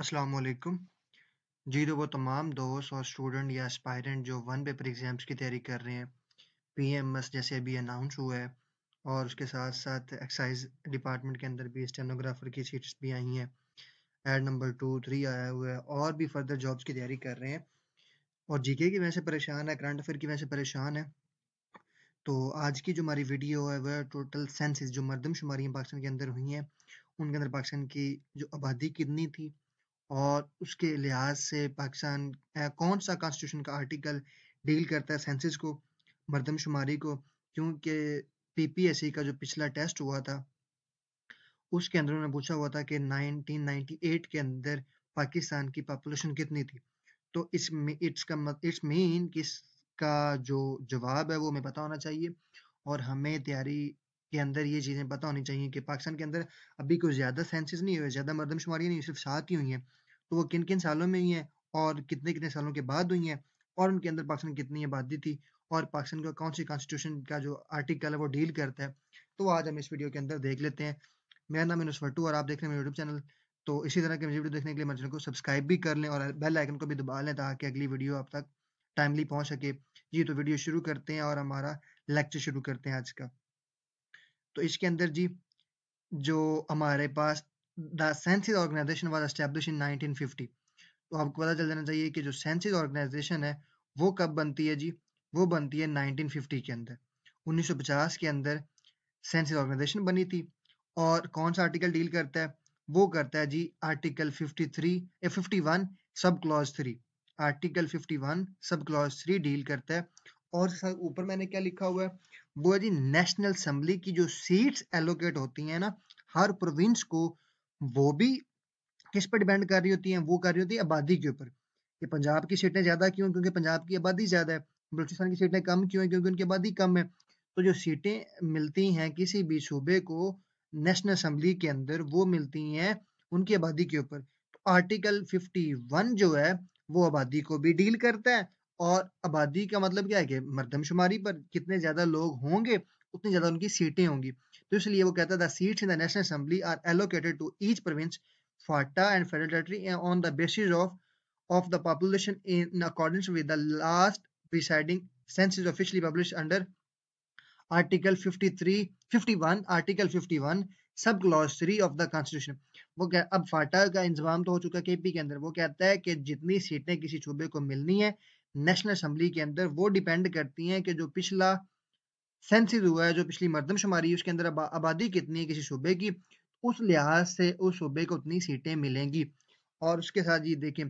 अस्सलाम वालेकुम जी तो वो तमाम दोस्त और स्टूडेंट या एस्पायरेंट जो वन पेपर एग्ज़ाम्स की तैयारी कर रहे हैं पीएमएस जैसे अभी अनाउंस हुआ है और उसके साथ साथ एक्साइज डिपार्टमेंट के अंदर भी स्टेनोग्राफर की सीट्स भी आई हैं एड नंबर टू थ्री आया हुआ है और भी फर्दर जॉब्स की तैयारी कर रहे हैं और जीके की वजह से परेशान है करंट अफेयर की वजह से परेशान है तो आज की जो हमारी वीडियो है वह टोटल सेंसिस जो मरदमशुमारियाँ पाकिस्तान के अंदर हुई हैं उनके अंदर पाकिस्तान की जो आबादी कितनी थी और उसके लिहाज से पाकिस्तान कौन सा कॉन्स्टिट्यूशन का आर्टिकल डील करता है सेंसिस को मरदमशुमारी को क्योंकि पीपीएससी का जो पिछला टेस्ट हुआ था उसके अंदर उन्होंने पूछा हुआ था कि 1998 के अंदर पाकिस्तान की पॉपुलेशन कितनी थी तो इसमें इट्स मीन कि इसका जो जवाब है वो हमें पता होना चाहिए और हमें तैयारी के अंदर ये चीज़ें पता होनी चाहिए कि पाकिस्तान के अंदर अभी कोई ज़्यादा सेंसिस नहीं हुए ज़्यादा मरदमशुमारी नहीं सिर्फ सात ही हुई हैं तो वो किन किन सालों में हुई हैं और कितने कितने सालों के बाद हुई हैं और उनके अंदर पाकिस्तान कितनी आबादी थी और पाकिस्तान का कौन सी कॉन्स्टिट्यूशन का जो आर्टिकल है वो डील करता है तो आज हम इस वीडियो के अंदर देख लेते हैं मेरा नाम है फटू और आप देख रहे हैं मेरे यूट्यूब चैनल तो इसी तरह के वीडियो देखने के लिए मेरे चैनल को सब्सक्राइब भी कर लें और बेल आइकन को भी दबा लें ताकि अगली वीडियो आप तक टाइमली पहुंच सके जी तो वीडियो शुरू करते हैं और हमारा लेक्चर शुरू करते हैं आज का तो इसके अंदर जी जो हमारे पास the census organisation was establish in nineteen fifty तो आपको पता चल जाना चाहिए कि जो सेंसिस ऑर्गेनाइजेशन है वो कब बनती है जी वो बनती है नाइनटीन फिफ्टी के अंदर उन्नीस सौ पचास के अंदर सेंसिस ऑर्गेनाइजेशन बनी थी और कौन सा आर्टिकल डील करता है वो करता है जी article fifty three A one sub clause three article fifty one sub clause three deal करता है और ऊपर मैंने क्या लिखा हुआ है वो है जी नेशनल असम्बली की जो सीट्स एलोकेट होती हैं ना हर प्रोविंस को वो भी किस पर डिपेंड कर रही होती है वो कर रही होती है आबादी के ऊपर कि पंजाब की सीटें ज़्यादा क्यों क्योंकि पंजाब की आबादी ज़्यादा है बलूचिस्तान की सीटें कम क्यों है क्योंकि उनकी आबादी कम है तो जो सीटें मिलती हैं किसी भी सूबे को नेशनल असम्बली के अंदर वो मिलती हैं उनकी आबादी के ऊपर तो आर्टिकल 51 जो है वो आबादी को भी डील करता है और आबादी का मतलब क्या है कि मरदमशुमारी पर कितने ज़्यादा लोग होंगे उतनी ज़्यादा उनकी सीटें होंगी तो इसलिए वो कहता है the seats in the national assembly are allocated to each province FATA and federal territory on the basis of of the population in accordance with the last presiding census officially published under article 53, 51, article 51, sub clause 3 of the constitution वो क्या अब फाटा का इंतजाम तो हो चुका है KP के अंदर वो कहता है कि जितनी सीटें किसी सूबे को मिलनी है नेशनल असेंबली के अंदर वो डिपेंड करती हैं कि जो पिछला सेंसिस हुआ है जो पिछली मरदमशुमारी है उसके अंदर आबादी कितनी है किसी सूबे की उस लिहाज से उस सूबे को उतनी सीटें मिलेंगी और उसके साथ ये देखें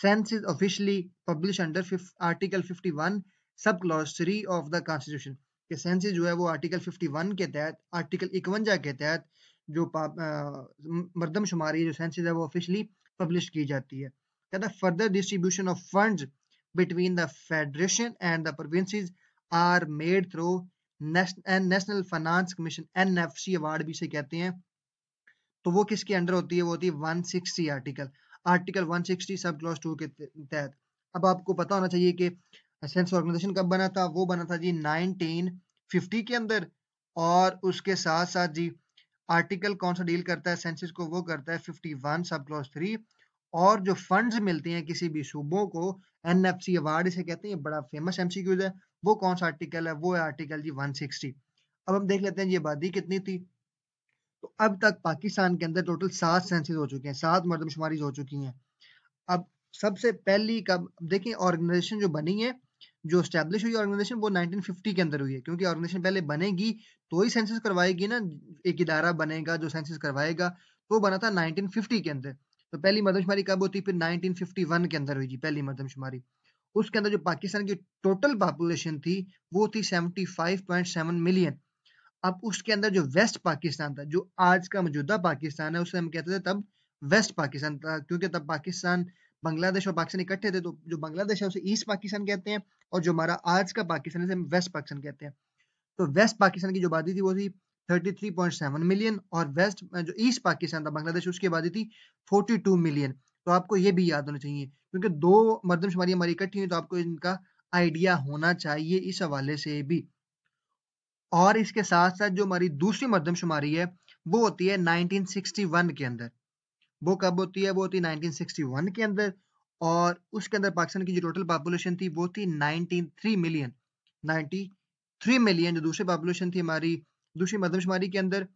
census officially publish under article 51 sub clause three of the constitution के सेंसिस जो है वो आर्टिकल 51 के तहत आर्टिकल इकवंजा के तहत जो मरदमशुमारी जो सेंसिस है वो ऑफिशली पब्लिश की जाती है कहता है further distribution of funds between the federation and the provinces are made through national finance commission N F C award भी से कहते हैं तो वो किसके अंडर होती है वो होती है 160 article article 160 sub clause to के तहत अब आपको पता होना चाहिए कि सेंस ऑर्गेनाइजेशन कब बना था वो बना था जी 1950 के अंदर और उसके साथ साथ जी आर्टिकल कौन सा डील करता है सेंसिस को वो करता है 51 वन सब क्लॉज थ्री और जो फंड्स मिलते हैं किसी भी सूबों को एन एफ सी अवार्ड इसे कहते हैं बड़ा फेमस एम है वो कौन सा आर्टिकल है वो है आर्टिकल जी 160 अब हम देख लेते हैं ये आबादी कितनी थी तो अब तक पाकिस्तान के अंदर टोटल सात सेंसिस हो चुके हैं सात मरदमशुमारी हो चुकी हैं अब सबसे पहली कब देखिए ऑर्गेनाइजेशन जो बनी है जो स्टैब्लिश हुई ऑर्गेनाइजेशन वो 1950 के अंदर हुई है क्योंकि ऑर्गेनाइजेशन पहले बनेगी तो ही सेंसिस करवाएगी ना एक इदारा बनेगा जो सेंसिस करवाएगा तो बना था 1950 के अंदर तो पहली मरदमशुमारी कब होती फिर 1951 के अंदर हुई जी पहली मरदमशुमारी उसके अंदर जो पाकिस्तान की टोटल पॉपुलेशन थी वो थी 75.7 मिलियन अब उसके अंदर जो वेस्ट पाकिस्तान था जो आज का मौजूदा पाकिस्तान है उसे हम कहते थे तब वेस्ट पाकिस्तान था क्योंकि तब पाकिस्तान बांग्लादेश और पाकिस्तान इकट्ठे थे तो जो बांग्लादेश है उसे ईस्ट पाकिस्तान कहते हैं और जो हमारा आज का पाकिस्तान है उसे हम वेस्ट पाकिस्तान कहते हैं तो वेस्ट पाकिस्तान की जो आबादी थी वो थी 33.7 मिलियन और वेस्ट जो ईस्ट पाकिस्तान था बांग्लादेश उसकी आबादी थी 42 मिलियन तो आपको ये भी याद होना चाहिए क्योंकि दो मरदमशुमारी हमारी इकट्ठी हुई तो आपको इनका आइडिया होना चाहिए इस हवाले से भी और इसके साथ साथ जो हमारी दूसरी मरदमशुमारी है वो होती है 1961 के अंदर वो कब होती है वो होती है 1961 के अंदर और उसके अंदर पाकिस्तान की जो टोटल पॉपुलेशन थी वो थी 93 मिलियन 93 मिलियन जो दूसरी पॉपुलेशन थी हमारी दूसरी मरदमशुमारी के अंदर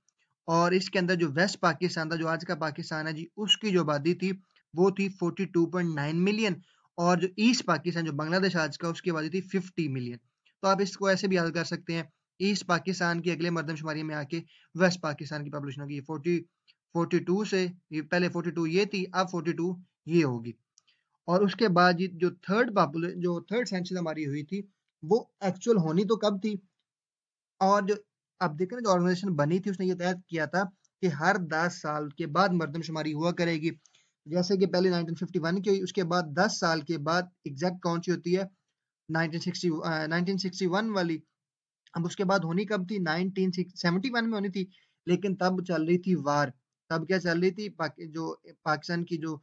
और इसके अंदर जो वेस्ट पाकिस्तान था जो आज का पाकिस्तान है जी उसकी जो आबादी थी वो थी 42.9 मिलियन और जो ईस्ट पाकिस्तान जो बांग्लादेश आज का उसकी आबादी थी 50 मिलियन तो आप इसको ऐसे भी याद कर सकते हैं ईस्ट पाकिस्तान की अगले मरदमशुमारी में आके वेस्ट पाकिस्तान की पॉपुलेशन होगी फोर्टी फोर्टी टू से ये पहले फोर्टी टू ये थी अब फोर्टी टू ये होगी और उसके बाद जो थर्ड पॉपुले जो थर्ड सेंचुरी हमारी हुई थी वो एक्चुअल होनी तो कब थी और जो अब देखें जो ऑर्गेनाइजेशन बनी थी उसने ये तय किया था कि हर दस साल के बाद मरदमशुमारी हुआ करेगी जैसे कि पहले 1951 की हुई उसके बाद 10 साल के बाद एग्जैक्ट कौन सी होती है 1960 1961 वाली अब उसके बाद होनी कब थी 1971 में होनी थी लेकिन तब चल रही थी वार तब क्या चल रही थी पाक, जो पाकिस्तान की जो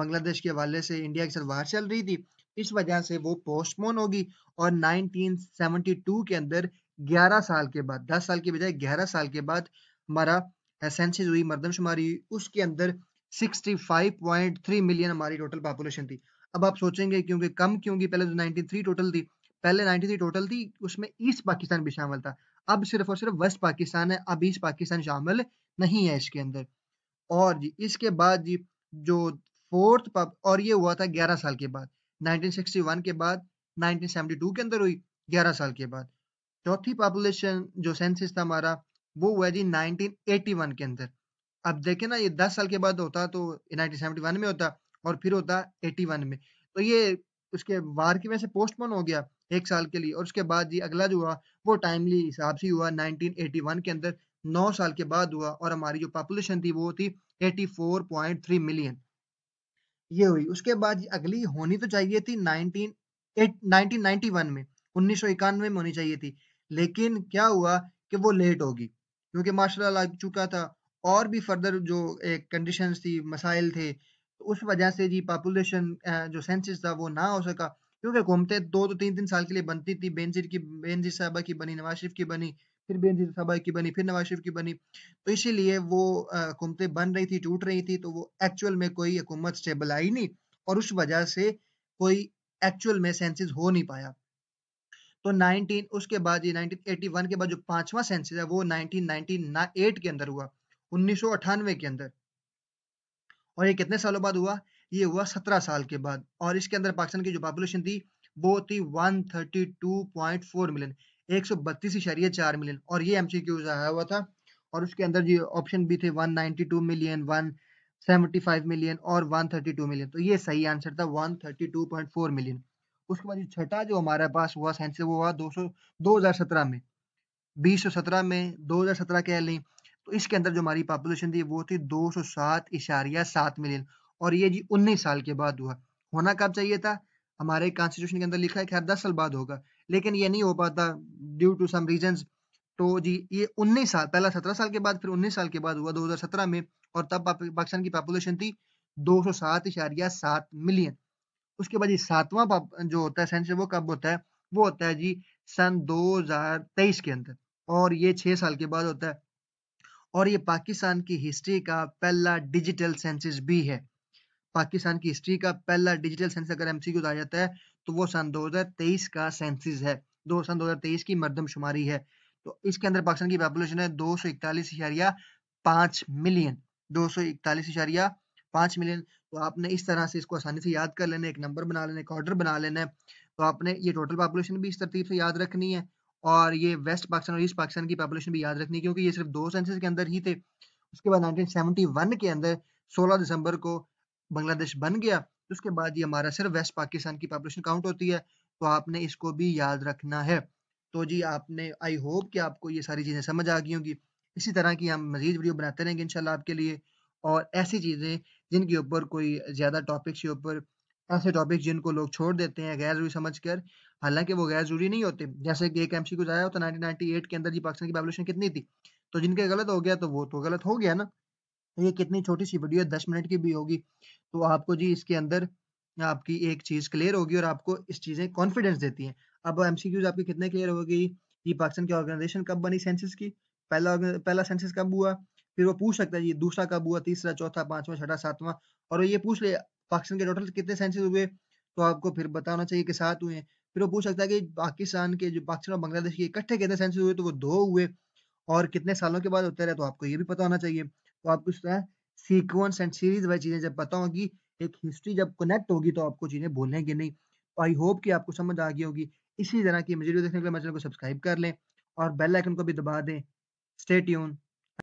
बांग्लादेश के हवाले से इंडिया के साथ वार चल रही थी इस वजह से वो पोस्टपोन होगी और 1972 के अंदर 11 साल के बाद 10 साल के बजाय 11 साल के बाद हमारा सेंसिस हुई मरदमशुमारी उसके अंदर 65.3 मिलियन हमारी टोटल पॉपुलेशन थी अब आप सोचेंगे क्योंकि कम क्योंकि पहले जो 93 टोटल थी पहले 93 टोटल थी उसमें ईस्ट पाकिस्तान भी शामिल था अब सिर्फ और सिर्फ वेस्ट पाकिस्तान है अब ईस्ट पाकिस्तान शामिल नहीं है इसके अंदर और जी इसके बाद जी जो फोर्थ और ये हुआ था ग्यारह साल के बाद नाइनटीन के बाद नाइनटीन के अंदर हुई ग्यारह साल के बाद चौथी पॉपुलेशन जो सेंसिस था हमारा वो हुआ जी 1981 के अंदर अब देखे ना ये दस साल के बाद होता तो नाइनटीन वन में होता और फिर होता एटी वन में तो ये उसके वार की वजह से पोस्टपोन हो गया एक साल के लिए और उसके बाद ये अगला जो हुआ वो टाइमली हिसाब से हुआ वन के अंदर नौ साल के बाद हुआ और हमारी जो पॉपुलेशन थी वो थी eighty four point three million ये हुई उसके बाद अगली होनी तो चाहिए थी 19 वन में उन्नीस में होनी चाहिए थी लेकिन क्या हुआ कि वो लेट होगी क्योंकि मार्शल लग चुका था और भी फर्दर जो एक कंडीशंस थी मसाइल थे तो उस वजह से जी पॉपुलेशन जो सेंसिस था वो ना हो सका क्योंकि घूमते दो तो तीन तीन साल के लिए बनती थी बेनजीर की बेनजीर साहबा की बनी नवाज शरीफ की बनी फिर बेनजीर साहबा की बनी फिर नवाज शरीफ की बनी तो इसीलिए वो हुकूमतें बन रही थी टूट रही थी तो वो एक्चुअल में कोई हुकूमत स्टेबल आई नहीं और उस वजह से कोई एक्चुअल में सेंसिस हो नहीं पाया तो 19 उसके बाद ये 1981 के बाद जो पांचवा सेंसिस है वो 1998 के अंदर हुआ उन्नीस के अंदर और ये कितने सालों बाद हुआ ये हुआ सत्रह साल के बाद और इसके अंदर पाकिस्तान की जो पॉपुलेशन थी वो थी 132.4 मिलियन एक सौ बत्तीस चार मिलियन और ये एमसीक्यूज आया हुआ था और उसके अंदर जो ऑप्शन भी थे 192 मिलियन 175 मिलियन और 132 मिलियन तो ये सही आंसर था 132.4 मिलियन उसके बाद जो छठा जो हमारे पास हुआ साइंस वो हुआ दो सौ में सत्रह में 2017 के नहीं इसके अंदर जो हमारी पॉपुलेशन थी वो थी दो सौ सात इशारिया सात मिलियन और ये जी उन्नीस साल के बाद हुआ होना कब चाहिए था हमारे कॉन्स्टिट्यूशन के अंदर लिखा है खैर दस साल बाद होगा लेकिन ये नहीं हो पाता ड्यू टू सम रीजंस तो जी ये 19 साल पहला 17 साल के बाद फिर 19 साल के बाद हुआ 2017 में और तब पाकिस्तान की पॉपुलेशन थी दो सौ सात इशारिया सात मिलियन उसके बाद जी सातवां जो होता है सेंसस वो कब होता है वो होता है जी सन 2023 के अंदर और ये छह साल के बाद होता है और ये पाकिस्तान की हिस्ट्री का पहला डिजिटल सेंसिस भी है पाकिस्तान की हिस्ट्री का पहला डिजिटल सेंसिस अगर एमसीक्यू आ जाता है तो वो सन 2023 का सेंसिस है दो सन 2023 की मरदमशुमारी है तो इसके अंदर पाकिस्तान की पॉपुलेशन है दो मिलियन दो मिलियन तो आपने इस तरह से इसको आसानी से याद कर लेना एक नंबर बना लेना एक ऑर्डर बना लेना है तो आपने ये टोटल पॉपुलेशन भी इस तरतीब से याद रखनी है और ये वेस्ट पाकिस्तान और ईस्ट पाकिस्तान की पॉपुलेशन भी याद रखनी क्योंकि ये सिर्फ दो सेंसस के अंदर ही थे उसके बाद 1971 के अंदर 16 दिसंबर को बांग्लादेश बन गया उसके बाद ये हमारा सिर्फ वेस्ट पाकिस्तान की पॉपुलेशन काउंट होती है तो आपने इसको भी याद रखना है तो जी आपने आई होप कि आपको ये सारी चीज़ें समझ आ गई होंगी इसी तरह की हम मजीद वीडियो बनाते रहेंगे इनशाला आपके लिए और ऐसी चीज़ें जिनके ऊपर कोई ज़्यादा टॉपिक्स के ऊपर ऐसे टॉपिक जिनको लोग छोड़ देते हैं गैर जरूरी समझ कर हालांकि वो गैर जरूरी नहीं होते जैसे कि एक एमसी को जाया हो तो 1998 के अंदर जी पाकिस्तान की पॉपुलेशन कितनी थी तो जिनके गलत हो गया तो वो तो गलत हो गया ना ये कितनी छोटी सी वीडियो है दस मिनट की भी होगी तो आपको जी इसके अंदर आपकी एक चीज क्लियर होगी और आपको इस चीजें कॉन्फिडेंस देती है अब एमसीक्यूज आपकी कितने क्लियर होगी जी पाकिस्तान की ऑर्गेनाइजेशन कब बनी सेंसिस की पहला पहला सेंसिस कब हुआ फिर वो पूछ सकता है जी दूसरा कब हुआ तीसरा चौथा पांचवा छठा सातवां और ये पूछ ले पाकिस्तान के टोटल कितने सेंसिस हुए तो आपको फिर बताना चाहिए कि सात हुए फिर वो पूछ सकता है कि पाकिस्तान के जो पाकिस्तान और बांग्लादेश के इकट्ठे कितने सेंसस हुए तो वो दो हुए और कितने सालों के बाद होते रहे तो आपको ये भी पता होना चाहिए तो आपको इस तरह सीक्वेंस एंड सीरीज वाली चीज़ें जब पता होगी एक हिस्ट्री जब कनेक्ट होगी तो आपको चीज़ें बोलेंगे नहीं आई होप कि आपको समझ आ गई होगी इसी तरह की वीडियो देखने के लिए मेरे चैनल को सब्सक्राइब कर लें और बेल आइकन को भी दबा दें स्टे ट्यून